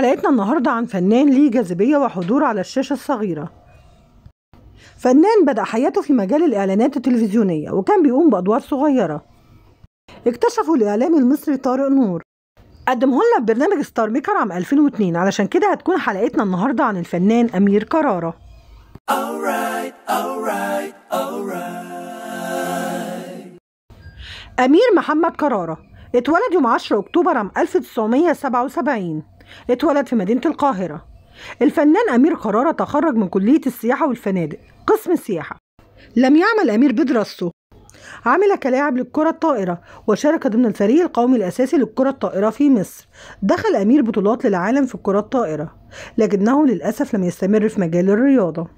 حلقتنا النهاردة عن فنان ليه جاذبية وحضور على الشاشة الصغيرة فنان بدأ حياته في مجال الإعلانات التلفزيونية وكان بيقوم بأدوار صغيرة اكتشفوا الإعلامي المصري طارق نور قدمه لنا ببرنامج ستار ميكر عام 2002 علشان كده هتكون حلقتنا النهاردة عن الفنان أمير كرارة alright, alright, alright. أمير محمد كرارة اتولد يوم 10 أكتوبر عام 1977 اتولد في مدينة القاهرة الفنان أمير قرارة تخرج من كلية السياحة والفنادق قسم السياحة لم يعمل أمير بدراسته عمل كلاعب للكرة الطائرة وشارك ضمن الفريق القومي الأساسي للكرة الطائرة في مصر دخل أمير بطولات للعالم في الكرة الطائرة لكنه للأسف لم يستمر في مجال الرياضة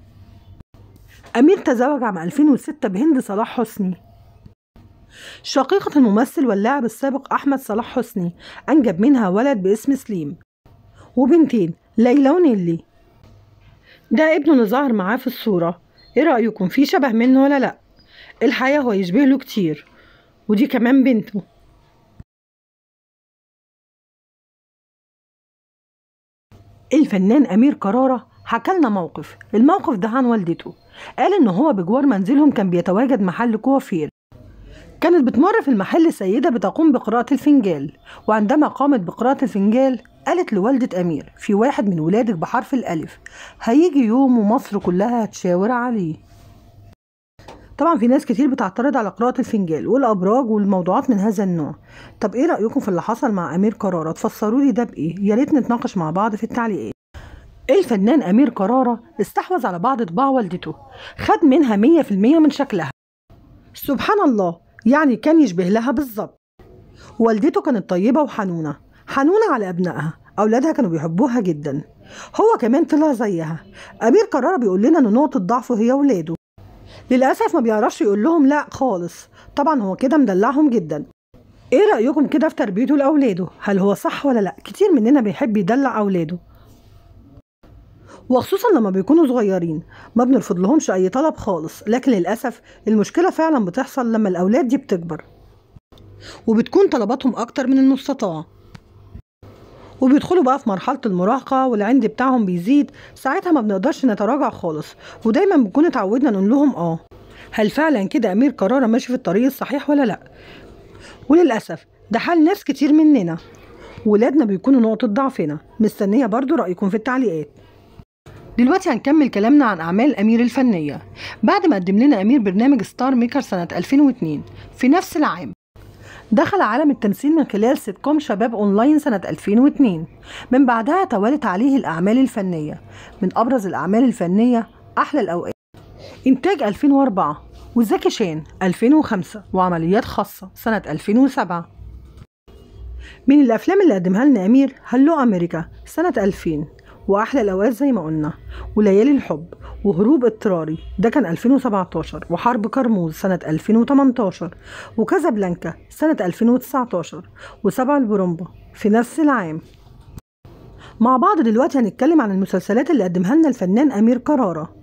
أمير تزوج عام 2006 بهند صلاح حسني شقيقة الممثل واللاعب السابق أحمد صلاح حسني أنجب منها ولد باسم سليم وبنتين ليلى ونيلي ده ابنه اللي ظهر معاه في الصورة ايه رأيكم في شبه منه ولا لأ الحقيقة هو يشبه له كتير ودي كمان بنته الفنان أمير كرارة لنا موقف الموقف ده عن والدته قال إن هو بجوار منزلهم كان بيتواجد محل كوافير كانت بتمر في المحل سيدة بتقوم بقراءة الفنجال وعندما قامت بقراءة الفنجال قالت لوالدة أمير في واحد من ولادك بحرف الألف هيجي يوم ومصر كلها هتشاور عليه طبعا في ناس كتير بتعترض على قراءة الفنجال والأبراج والموضوعات من هذا النوع طب إيه رأيكم في اللي حصل مع أمير قرارة تفسروا لي ده بإيه يا ريت نتناقش مع بعض في التعليقات الفنان أمير قرارة استحوذ على بعض طباع والدته خد منها 100% من شكلها سبحان الله يعني كان يشبه لها بالظبط والدته كانت طيبة وحنونة حنونة على أبنائها أولادها كانوا بيحبوها جدا هو كمان طلع زيها أمير قرر بيقول لنا إن نقطة ضعفه هي ولاده للأسف ما بيعرفش يقول لهم لأ خالص طبعا هو كده مدلعهم جدا ايه رأيكم كده في تربيته لأولاده هل هو صح ولا لأ كتير مننا بيحب يدلع أولاده وخصوصا لما بيكونوا صغيرين ما بنرفض لهمش اي طلب خالص لكن للاسف المشكله فعلا بتحصل لما الاولاد دي بتكبر وبتكون طلباتهم اكتر من المستطاع وبيدخلوا بقى في مرحله المراهقه والعند بتاعهم بيزيد ساعتها ما بنقدرش نتراجع خالص ودايما بنكون اتعودنا نقول لهم اه هل فعلا كده امير قراره ماشي في الطريق الصحيح ولا لا وللاسف ده حال ناس كتير مننا ولادنا بيكونوا نقطه ضعفنا مستنيه برضو رايكم في التعليقات دلوقتي هنكمل كلامنا عن أعمال أمير الفنية بعد ما قدم لنا أمير برنامج ستار ميكر سنة 2002 في نفس العام دخل عالم التمثيل من خلال سيت كوم شباب اونلاين سنة 2002 من بعدها توالت عليه الأعمال الفنية من أبرز الأعمال الفنية أحلى الأوقات إنتاج 2004 وزكي شان 2005 وعمليات خاصة سنة 2007 من الأفلام اللي قدمها لنا أمير هلو أمريكا سنة 2000 واحلى الاوقات زي ما قلنا وليالي الحب وهروب اضطراري ده كان 2017 وحرب كرموز سنة 2018 بلانكا سنة 2019 وسبع البرومبا في نفس العام مع بعض دلوقتي هنتكلم عن المسلسلات اللي قدمها لنا الفنان أمير كرارة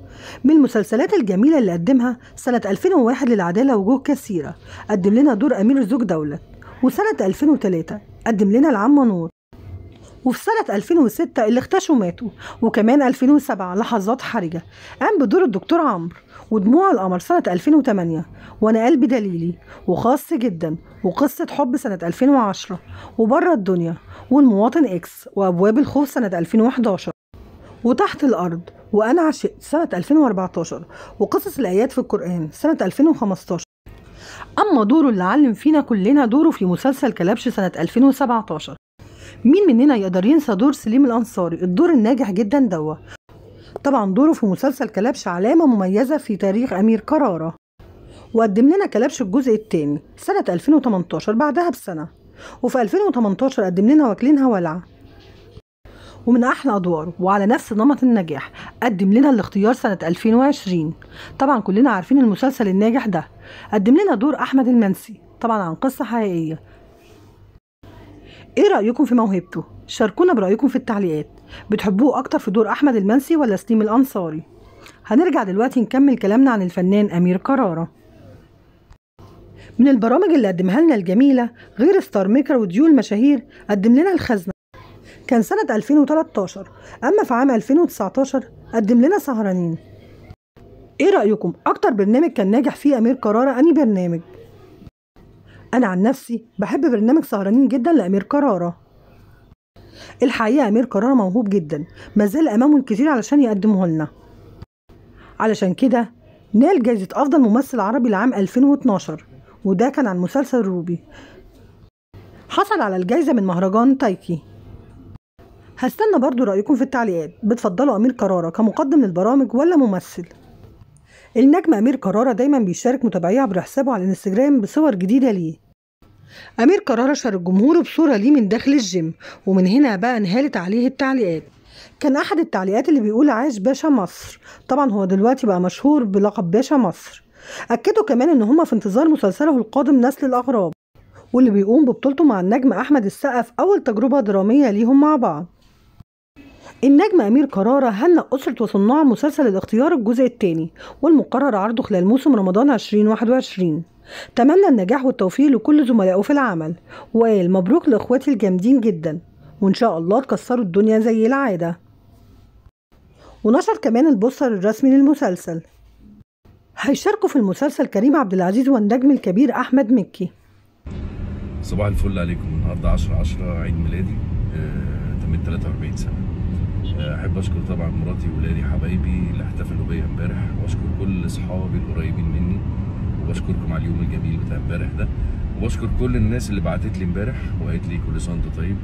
من المسلسلات الجميلة اللي قدمها سنة 2001 للعدالة وجوه كثيرة قدم لنا دور أمير زوج دولة وسنة 2003 قدم لنا العم نور وفي سنة 2006 اللي اختشوا ماتوا وكمان 2007 لحظات حرجة قام بدور الدكتور عمرو ودموع القمر سنة 2008 وأنا قلبي دليلي وخاص جدا وقصة حب سنة 2010 وبره الدنيا والمواطن إكس وأبواب الخوف سنة 2011 وتحت الأرض وأنا عشقت سنة 2014 وقصص الآيات في القرآن سنة 2015 أما دوره اللي علم فينا كلنا دوره في مسلسل كلبش سنة 2017 مين مننا يقدر ينسى دور سليم الانصاري الدور الناجح جدا دوا طبعا دوره في مسلسل كلبش علامه مميزه في تاريخ امير كراره وقدم لنا كلبش الجزء الثاني سنه 2018 بعدها بسنه وفي 2018 قدم لنا واكلينها ولعه ومن احلى ادواره وعلى نفس نمط النجاح قدم لنا الاختيار سنه 2020 طبعا كلنا عارفين المسلسل الناجح ده قدم لنا دور احمد المنسي طبعا عن قصه حقيقيه ايه رايكم في موهبته شاركونا برايكم في التعليقات بتحبوه اكتر في دور احمد المنسي ولا سليم الانصاري هنرجع دلوقتي نكمل كلامنا عن الفنان امير كراره من البرامج اللي قدمها لنا الجميله غير ستار ميكر وديو المشاهير قدم لنا الخزنه كان سنه 2013 اما في عام 2019 قدم لنا سهرانين ايه رايكم اكتر برنامج كان ناجح فيه امير قرارة اني برنامج أنا عن نفسي بحب برنامج سهرانين جدا لأمير كرارة الحقيقة أمير كرارة موهوب جدا مازال أمامه الكتير علشان يقدمه لنا علشان كده نال جايزة أفضل ممثل عربي لعام 2012 وده كان عن مسلسل روبي حصل على الجايزة من مهرجان تايكي هستنى برضو رأيكم في التعليقات بتفضلوا أمير كرارة كمقدم للبرامج ولا ممثل النجم أمير كرارة دايما بيشارك متابعيه عبر حسابه على الانستجرام بصور جديدة ليه أمير كرارة شارك جمهوره بصورة ليه من داخل الجيم ومن هنا بقى انهالت عليه التعليقات كان أحد التعليقات اللي بيقول عاش باشا مصر طبعا هو دلوقتي بقى مشهور بلقب باشا مصر أكدوا كمان إن هما في انتظار مسلسله القادم نسل الأغراب واللي بيقوم ببطولته مع النجم أحمد السقف أول تجربة درامية ليهم مع بعض النجم أمير كرارة هنأ أسرة وصناع مسلسل الاختيار الجزء الثاني والمقرر عرضه خلال موسم رمضان 2021 تمنى النجاح والتوفيق لكل زملائه في العمل وقال مبروك لإخواتي الجامدين جدا وإن شاء الله تكسروا الدنيا زي العادة ونشر كمان البوستر الرسمي للمسلسل هيشاركوا في المسلسل كريم عبد العزيز والنجم الكبير أحمد مكي صباح الفل عليكم النهارده 10 10 عيد ميلادي آه، تمت 43 سنه احب اشكر طبعا مراتي وولادي حبايبي اللي احتفلوا بيا امبارح واشكر كل اصحابي القريبين مني وبشكركم على اليوم الجميل بتاع امبارح ده وبشكر كل الناس اللي بعتت لي امبارح وقالت لي كل سنه وانت طيب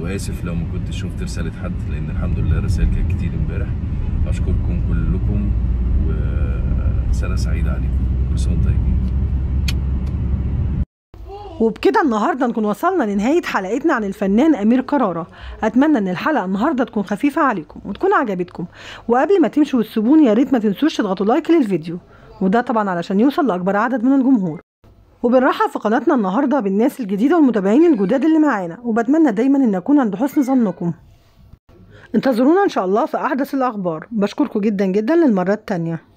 واسف لو ما كنتش شفت رساله حد لان الحمد لله الرسائل كانت كتير امبارح اشكركم كلكم وسنه سعيده عليكم كل سنه طيبين وبكده النهارده نكون وصلنا لنهايه حلقتنا عن الفنان امير كراره اتمنى ان الحلقه النهارده تكون خفيفه عليكم وتكون عجبتكم وقبل ما تمشوا وتسيبوني يا ريت ما تنسوش تضغطوا لايك للفيديو وده طبعا علشان يوصل لاكبر عدد من الجمهور وبنرحب في قناتنا النهارده بالناس الجديده والمتابعين الجداد اللي معانا وبتمنى دايما ان اكون عند حسن ظنكم انتظرونا ان شاء الله في احدث الاخبار بشكركم جدا جدا للمره التانيه